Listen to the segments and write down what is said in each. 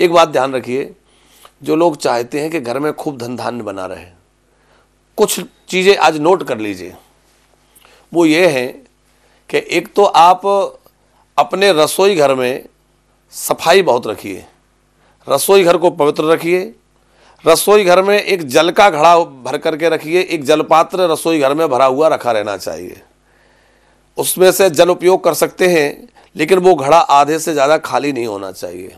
एक बात ध्यान रखिए जो लोग चाहते हैं कि घर में खूब धन धान्य बना रहे कुछ चीज़ें आज नोट कर लीजिए वो ये हैं कि एक तो आप अपने रसोई घर में सफाई बहुत रखिए रसोई घर को पवित्र रखिए रसोई घर में एक जल का घड़ा भर करके रखिए एक जलपात्र रसोई घर में भरा हुआ रखा रहना चाहिए उसमें से जल उपयोग कर सकते हैं लेकिन वो घड़ा आधे से ज़्यादा खाली नहीं होना चाहिए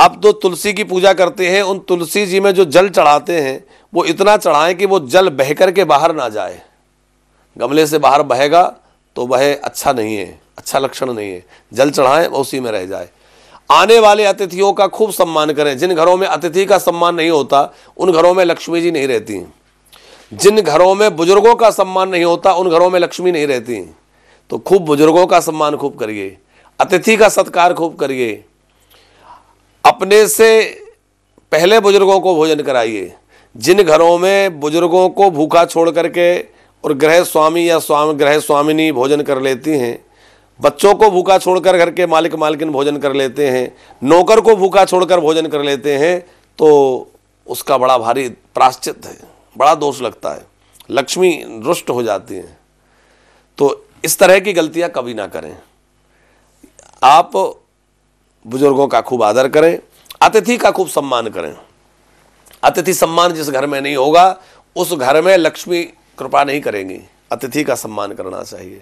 आप तो तुलसी की पूजा करते हैं उन तुलसी जी में जो जल चढ़ाते हैं वो इतना चढ़ाएं कि वो जल बह कर के बाहर ना जाए गमले से बाहर बहेगा तो वह अच्छा नहीं है अच्छा लक्षण नहीं है जल चढ़ाएं वो उसी में रह जाए आने वाले अतिथियों का खूब सम्मान करें जिन घरों में अतिथि का सम्मान नहीं होता उन घरों में लक्ष्मी जी नहीं रहती जिन घरों में बुजुर्गों का सम्मान नहीं होता उन घरों में लक्ष्मी नहीं रहती तो खूब बुजुर्गों का सम्मान खूब करिए अतिथि का सत्कार खूब करिए अपने से पहले बुजुर्गों को भोजन कराइए जिन घरों में बुजुर्गों को भूखा छोड़ करके और गृह स्वामी या स्वामी गृह स्वामिनी भोजन कर लेती हैं बच्चों को भूखा छोड़कर घर के मालिक मालकिन भोजन कर लेते हैं नौकर को भूखा छोड़कर भोजन कर लेते हैं तो उसका बड़ा भारी प्राश्चित है बड़ा दोष लगता है लक्ष्मी रुष्ट हो जाती हैं तो इस तरह की गलतियां कभी ना करें आप बुज़ुर्गों का खूब आदर करें अतिथि का खूब सम्मान करें अतिथि सम्मान जिस घर में नहीं होगा उस घर में लक्ष्मी कृपा नहीं करेंगी अतिथि का सम्मान करना चाहिए